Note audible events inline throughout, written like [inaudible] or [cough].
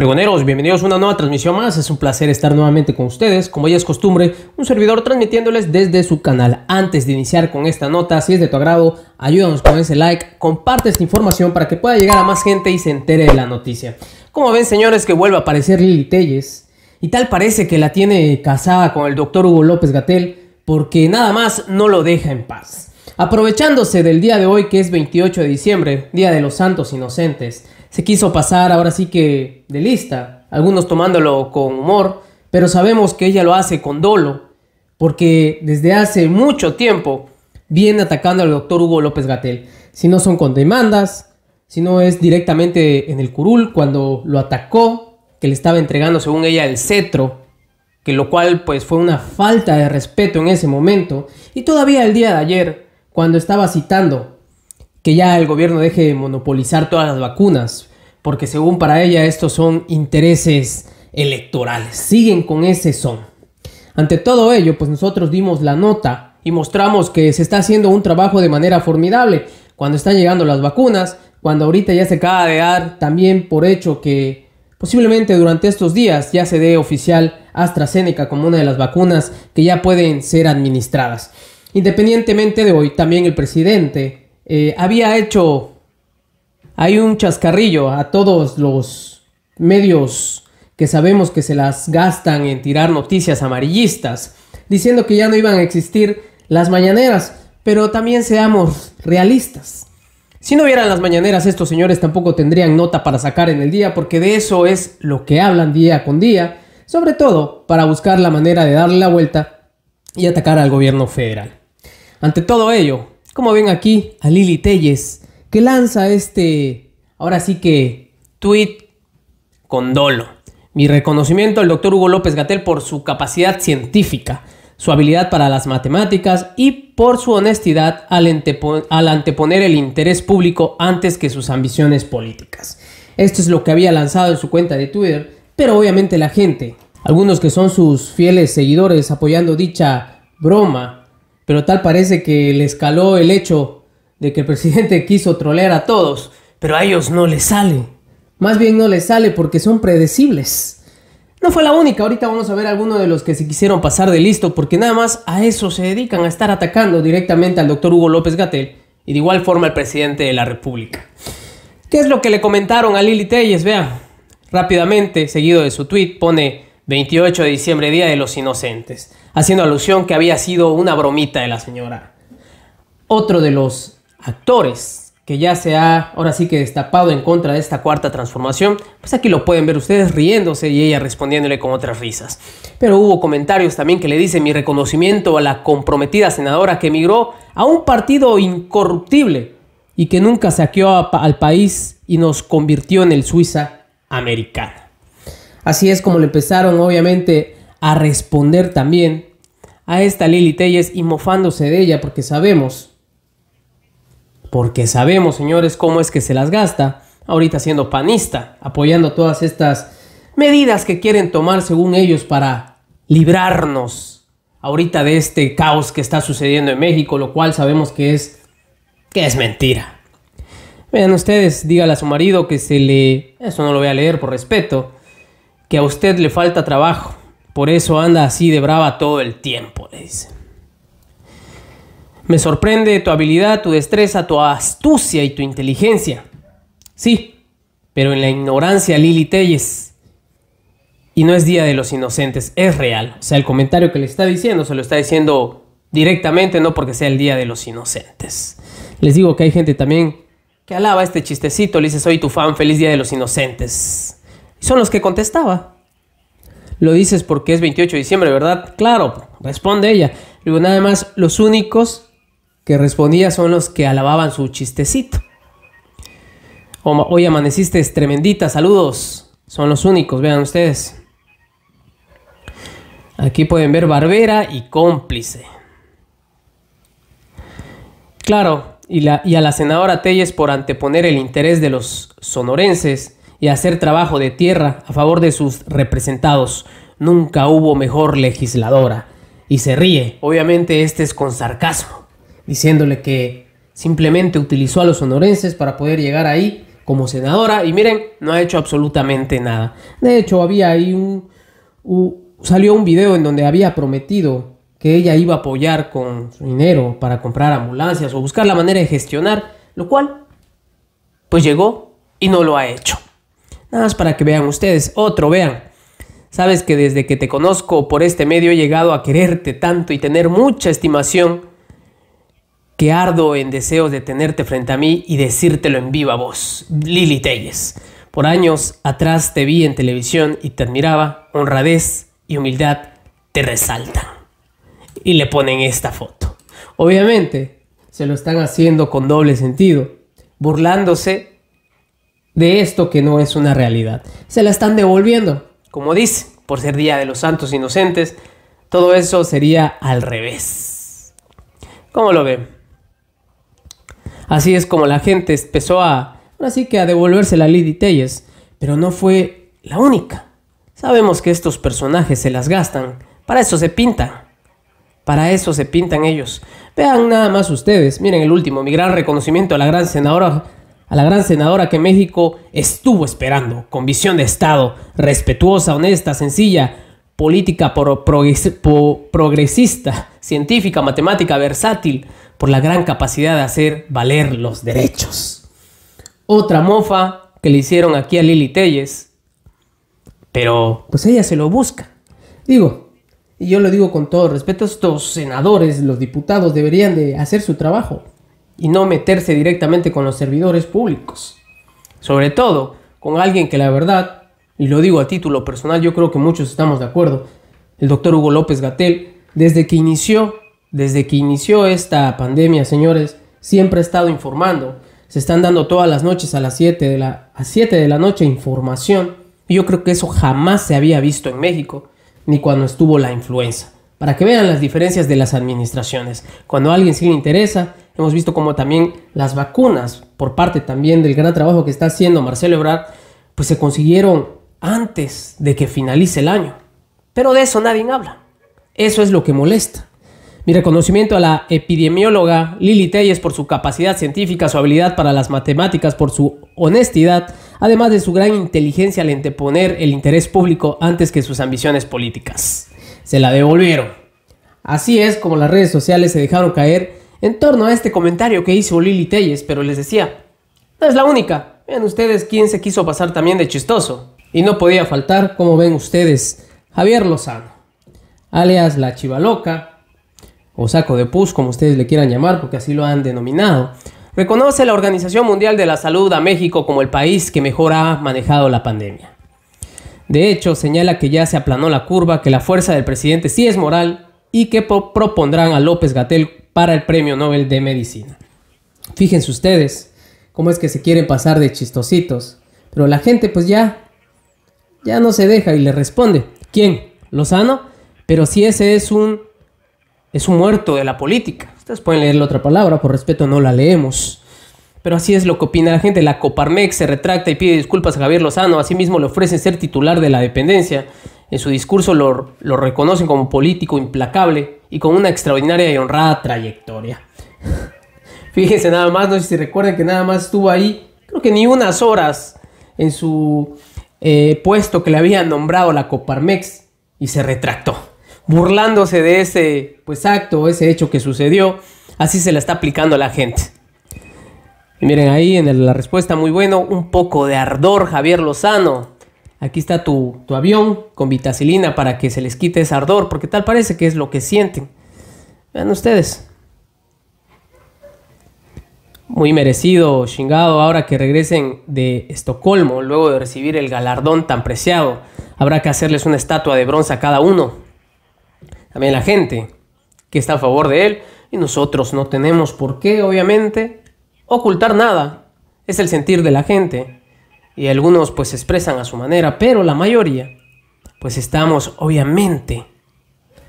Pregoneros, bienvenidos a una nueva transmisión más. Es un placer estar nuevamente con ustedes. Como ya es costumbre, un servidor transmitiéndoles desde su canal. Antes de iniciar con esta nota, si es de tu agrado, ayúdanos con ese like, comparte esta información para que pueda llegar a más gente y se entere de la noticia. Como ven, señores, que vuelve a aparecer Lili Telles. Y tal parece que la tiene casada con el doctor Hugo López Gatel, porque nada más no lo deja en paz. Aprovechándose del día de hoy, que es 28 de diciembre, Día de los Santos Inocentes, se quiso pasar ahora sí que de lista, algunos tomándolo con humor, pero sabemos que ella lo hace con dolo, porque desde hace mucho tiempo viene atacando al doctor Hugo López Gatel. Si no son con demandas, si no es directamente en el curul, cuando lo atacó, que le estaba entregando según ella el cetro, que lo cual pues fue una falta de respeto en ese momento, y todavía el día de ayer, cuando estaba citando que ya el gobierno deje de monopolizar todas las vacunas, porque según para ella estos son intereses electorales. Siguen con ese son. Ante todo ello, pues nosotros dimos la nota y mostramos que se está haciendo un trabajo de manera formidable cuando están llegando las vacunas, cuando ahorita ya se acaba de dar también por hecho que posiblemente durante estos días ya se dé oficial AstraZeneca como una de las vacunas que ya pueden ser administradas. Independientemente de hoy, también el presidente eh, había hecho hay un chascarrillo a todos los medios que sabemos que se las gastan en tirar noticias amarillistas, diciendo que ya no iban a existir las mañaneras, pero también seamos realistas. Si no hubieran las mañaneras, estos señores tampoco tendrían nota para sacar en el día, porque de eso es lo que hablan día con día, sobre todo para buscar la manera de darle la vuelta y atacar al gobierno federal. Ante todo ello, como ven aquí, a Lili Telles, que lanza este, ahora sí que, tweet con dolo. Mi reconocimiento al doctor Hugo López Gatel por su capacidad científica, su habilidad para las matemáticas y por su honestidad al anteponer el interés público antes que sus ambiciones políticas. Esto es lo que había lanzado en su cuenta de Twitter, pero obviamente la gente, algunos que son sus fieles seguidores apoyando dicha broma, pero tal parece que le escaló el hecho de que el presidente [laughs] quiso trolear a todos, pero a ellos no les sale. Más bien no les sale porque son predecibles. No fue la única, ahorita vamos a ver algunos de los que se quisieron pasar de listo, porque nada más a eso se dedican, a estar atacando directamente al doctor Hugo López Gatel y de igual forma al presidente de la República. ¿Qué es lo que le comentaron a Lili Telles? Vea, rápidamente, seguido de su tweet, pone 28 de diciembre, Día de los Inocentes haciendo alusión que había sido una bromita de la señora. Otro de los actores que ya se ha ahora sí que destapado en contra de esta cuarta transformación, pues aquí lo pueden ver ustedes riéndose y ella respondiéndole con otras risas. Pero hubo comentarios también que le dicen mi reconocimiento a la comprometida senadora que emigró a un partido incorruptible y que nunca saqueó al país y nos convirtió en el Suiza americana. Así es como le empezaron obviamente a responder también a esta Lili Telles y mofándose de ella porque sabemos, porque sabemos, señores, cómo es que se las gasta ahorita siendo panista, apoyando todas estas medidas que quieren tomar según ellos para librarnos ahorita de este caos que está sucediendo en México, lo cual sabemos que es que es mentira. Vean ustedes, dígale a su marido que se le, eso no lo voy a leer por respeto, que a usted le falta trabajo por eso anda así de brava todo el tiempo, le dice. Me sorprende tu habilidad, tu destreza, tu astucia y tu inteligencia. Sí, pero en la ignorancia Lili Telles. Y no es Día de los Inocentes, es real. O sea, el comentario que le está diciendo se lo está diciendo directamente, no porque sea el Día de los Inocentes. Les digo que hay gente también que alaba este chistecito, le dice, soy tu fan, feliz Día de los Inocentes. Y son los que contestaba. Lo dices porque es 28 de diciembre, ¿verdad? Claro, responde ella. Luego nada más, los únicos que respondía son los que alababan su chistecito. Hoy amaneciste es tremendita, saludos. Son los únicos, vean ustedes. Aquí pueden ver Barbera y cómplice. Claro, y, la, y a la senadora Telles por anteponer el interés de los sonorenses y hacer trabajo de tierra a favor de sus representados. Nunca hubo mejor legisladora. Y se ríe, obviamente este es con sarcasmo, diciéndole que simplemente utilizó a los sonorenses para poder llegar ahí como senadora y miren, no ha hecho absolutamente nada. De hecho, había ahí un... salió un video en donde había prometido que ella iba a apoyar con su dinero para comprar ambulancias o buscar la manera de gestionar, lo cual pues llegó y no lo ha hecho. Nada más para que vean ustedes. Otro, vean. Sabes que desde que te conozco por este medio he llegado a quererte tanto y tener mucha estimación que ardo en deseos de tenerte frente a mí y decírtelo en viva voz. Lili Telles. Por años atrás te vi en televisión y te admiraba. Honradez y humildad te resaltan. Y le ponen esta foto. Obviamente se lo están haciendo con doble sentido, burlándose de esto que no es una realidad. Se la están devolviendo. Como dice, por ser Día de los Santos Inocentes, todo eso sería al revés. ¿Cómo lo ven? Así es como la gente empezó a, así que a devolverse la Lady Telles, pero no fue la única. Sabemos que estos personajes se las gastan, para eso se pintan. Para eso se pintan ellos. Vean nada más ustedes. Miren el último, mi gran reconocimiento a la gran senadora a la gran senadora que México estuvo esperando, con visión de Estado, respetuosa, honesta, sencilla, política progresista, científica, matemática, versátil, por la gran capacidad de hacer valer los derechos. Otra mofa que le hicieron aquí a Lili Telles, pero pues ella se lo busca. Digo, y yo lo digo con todo respeto, estos senadores, los diputados deberían de hacer su trabajo y no meterse directamente con los servidores públicos. Sobre todo con alguien que la verdad, y lo digo a título personal, yo creo que muchos estamos de acuerdo, el doctor Hugo López Gatel, desde que inició, desde que inició esta pandemia, señores, siempre ha estado informando. Se están dando todas las noches a las 7 de la, 7 de la noche información. Y yo creo que eso jamás se había visto en México, ni cuando estuvo la influenza. Para que vean las diferencias de las administraciones. Cuando a alguien sí le interesa, Hemos visto como también las vacunas, por parte también del gran trabajo que está haciendo Marcelo Ebrard, pues se consiguieron antes de que finalice el año. Pero de eso nadie habla. Eso es lo que molesta. Mi reconocimiento a la epidemióloga Lili Telles por su capacidad científica, su habilidad para las matemáticas, por su honestidad, además de su gran inteligencia al anteponer el interés público antes que sus ambiciones políticas. Se la devolvieron. Así es como las redes sociales se dejaron caer en torno a este comentario que hizo Lili Telles, pero les decía, no es la única. Vean ustedes quién se quiso pasar también de chistoso. Y no podía faltar, como ven ustedes, Javier Lozano, alias La Chivaloca, o Saco de Pus, como ustedes le quieran llamar, porque así lo han denominado, reconoce la Organización Mundial de la Salud a México como el país que mejor ha manejado la pandemia. De hecho, señala que ya se aplanó la curva, que la fuerza del presidente sí es moral y que propondrán a López Gatel para el Premio Nobel de Medicina. Fíjense ustedes cómo es que se quieren pasar de chistositos, pero la gente pues ya ya no se deja y le responde, ¿quién? Lozano, pero si ese es un es un muerto de la política. Ustedes pueden leer la otra palabra, por respeto no la leemos. Pero así es lo que opina la gente. La Coparmex se retracta y pide disculpas a Javier Lozano. Asimismo le ofrecen ser titular de la dependencia. En su discurso lo, reconocen como político implacable y con una extraordinaria y honrada trayectoria. [laughs] Fíjense nada más, no sé si recuerden que nada más estuvo ahí, creo que ni unas horas en su eh, puesto que le había nombrado la Coparmex y se retractó, burlándose de ese pues, acto, ese hecho que sucedió. Así se la está aplicando a la gente. miren ahí en la respuesta muy bueno, un poco de ardor Javier Lozano, Aquí está tu, avión con vitacilina para que se les quite ese ardor, porque tal parece que es lo que sienten. Vean ustedes. Muy merecido, chingado, ahora que regresen de Estocolmo, luego de recibir el galardón tan preciado. Habrá que hacerles una estatua de bronce a cada uno. También la gente que está a favor de él. Y nosotros no tenemos por qué, obviamente, ocultar nada. Es el sentir de la gente y algunos pues se expresan a su manera, pero la mayoría pues estamos obviamente,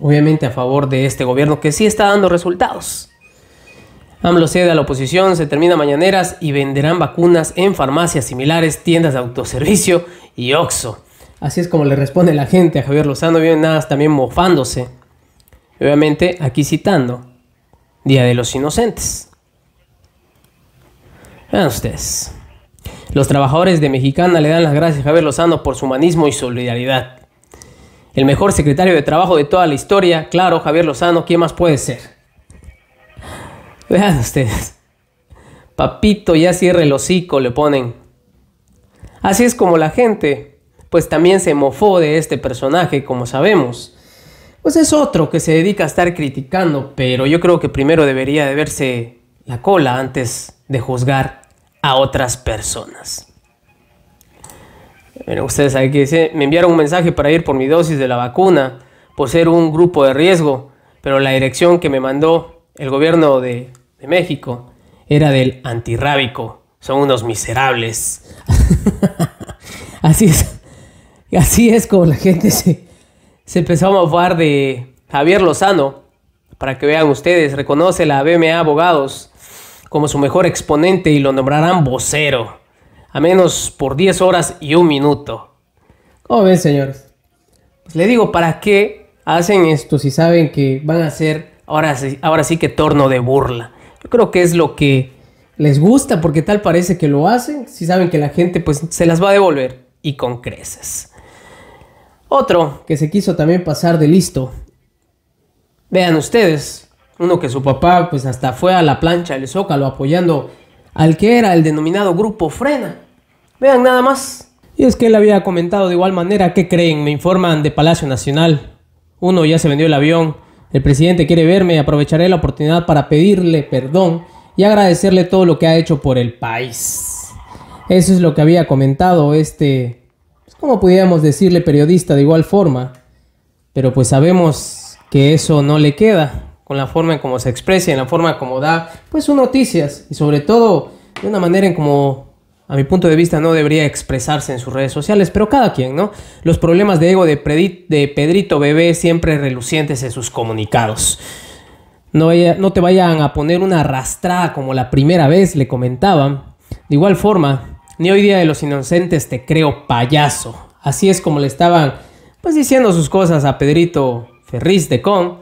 obviamente a favor de este gobierno que sí está dando resultados. AMLO cede a la oposición, se termina mañaneras y venderán vacunas en farmacias similares, tiendas de autoservicio y OXO. Así es como le responde la gente a Javier Lozano, bien nada, también mofándose. Obviamente aquí citando Día de los Inocentes. Vean ustedes. Los trabajadores de Mexicana le dan las gracias a Javier Lozano por su humanismo y solidaridad. El mejor secretario de trabajo de toda la historia, claro, Javier Lozano, ¿quién más puede ser? Vean ustedes. Papito, ya cierre el hocico, le ponen. Así es como la gente, pues también se mofó de este personaje, como sabemos. Pues es otro que se dedica a estar criticando, pero yo creo que primero debería de verse la cola antes de juzgar a otras personas. ustedes saben que me enviaron un mensaje para ir por mi dosis de la vacuna, por ser un grupo de riesgo, pero la dirección que me mandó el gobierno de, México era del antirrábico. Son unos miserables. [laughs] así es. Así es como la gente se, se empezó a mofar de Javier Lozano. Para que vean ustedes, reconoce la BMA Abogados como su mejor exponente y lo nombrarán vocero, a menos por 10 horas y un minuto. ¿Cómo ven, señores? Pues le digo, ¿para qué hacen esto si saben que van a ser ahora sí, ahora sí que torno de burla? Yo creo que es lo que les gusta porque tal parece que lo hacen, si saben que la gente pues se las va a devolver y con creces. Otro que se quiso también pasar de listo. Vean ustedes, uno que su papá pues hasta fue a la plancha del Zócalo apoyando al que era el denominado Grupo Frena. Vean nada más. Y es que él había comentado de igual manera, ¿qué creen? Me informan de Palacio Nacional. Uno ya se vendió el avión. El presidente quiere verme, y aprovecharé la oportunidad para pedirle perdón y agradecerle todo lo que ha hecho por el país. Eso es lo que había comentado este, ¿Cómo pues, como decirle periodista de igual forma, pero pues sabemos que eso no le queda con la forma en cómo se expresa y en la forma como da pues sus noticias y sobre todo de una manera en cómo, a mi punto de vista no debería expresarse en sus redes sociales, pero cada quien, ¿no? Los problemas de ego de, Pedrito Bebé siempre relucientes en sus comunicados. No, no te vayan a poner una arrastrada como la primera vez le comentaban. De igual forma, ni hoy día de los inocentes te creo payaso. Así es como le estaban pues diciendo sus cosas a Pedrito Ferriz de Con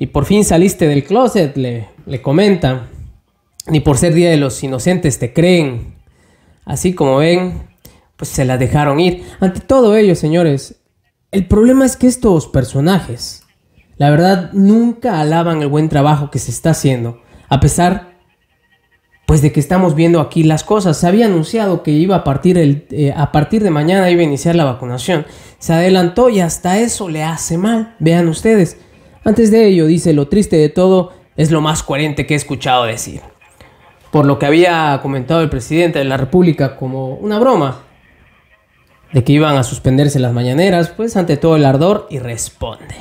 y por fin saliste del closet, le, le comentan, ni por ser Día de los Inocentes te creen. Así como ven, pues se la dejaron ir. Ante todo ello, señores, el problema es que estos personajes, la verdad, nunca alaban el buen trabajo que se está haciendo, a pesar pues de que estamos viendo aquí las cosas. Se había anunciado que iba a partir el, eh, a partir de mañana iba a iniciar la vacunación. Se adelantó y hasta eso le hace mal. Vean ustedes. Antes de ello, dice, lo triste de todo es lo más coherente que he escuchado decir. Por lo que había comentado el presidente de la República como una broma, de que iban a suspenderse las mañaneras, pues ante todo el ardor y responde.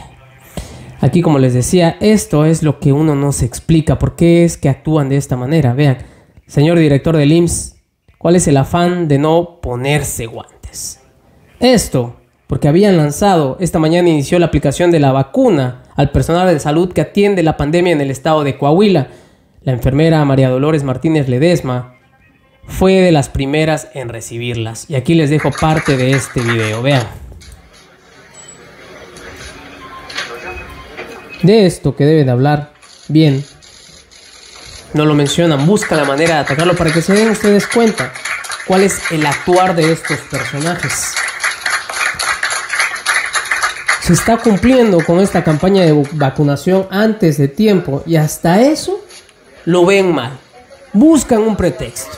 Aquí como les decía, esto es lo que uno no se explica, por qué es que actúan de esta manera. Vean, señor director del IMSS, ¿cuál es el afán de no ponerse guantes? Esto, porque habían lanzado, esta mañana inició la aplicación de la vacuna al personal de salud que atiende la pandemia en el estado de Coahuila. La enfermera María Dolores Martínez Ledesma fue de las primeras en recibirlas. Y aquí les dejo parte de este video, vean. De esto que debe de hablar bien. No lo mencionan, busca la manera de atacarlo para que se den ustedes cuenta cuál es el actuar de estos personajes se está cumpliendo con esta campaña de vacunación antes de tiempo y hasta eso lo ven mal. Buscan un pretexto.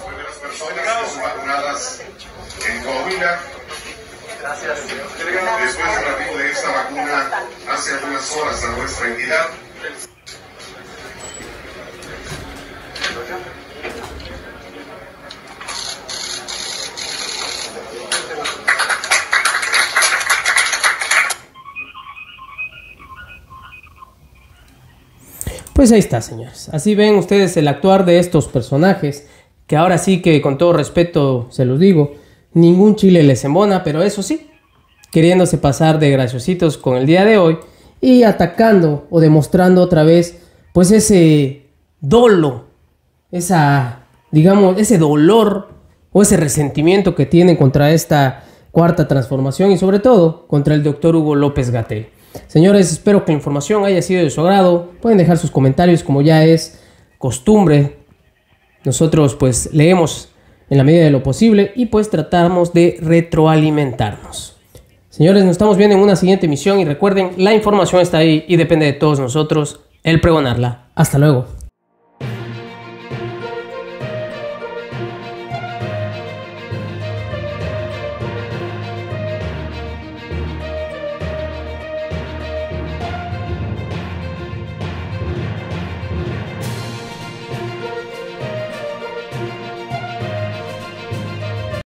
Pues ahí está, señores. Así ven ustedes el actuar de estos personajes, que ahora sí que con todo respeto se los digo, ningún chile les embona, pero eso sí, queriéndose pasar de graciositos con el día de hoy y atacando o demostrando otra vez pues ese dolo, esa, digamos, ese dolor o ese resentimiento que tienen contra esta cuarta transformación y sobre todo contra el doctor Hugo López gatell Señores, espero que la información haya sido de su agrado. Pueden dejar sus comentarios como ya es costumbre. Nosotros pues leemos en la medida de lo posible y pues tratamos de retroalimentarnos. Señores, nos estamos viendo en una siguiente emisión y recuerden, la información está ahí y depende de todos nosotros el pregonarla. Hasta luego.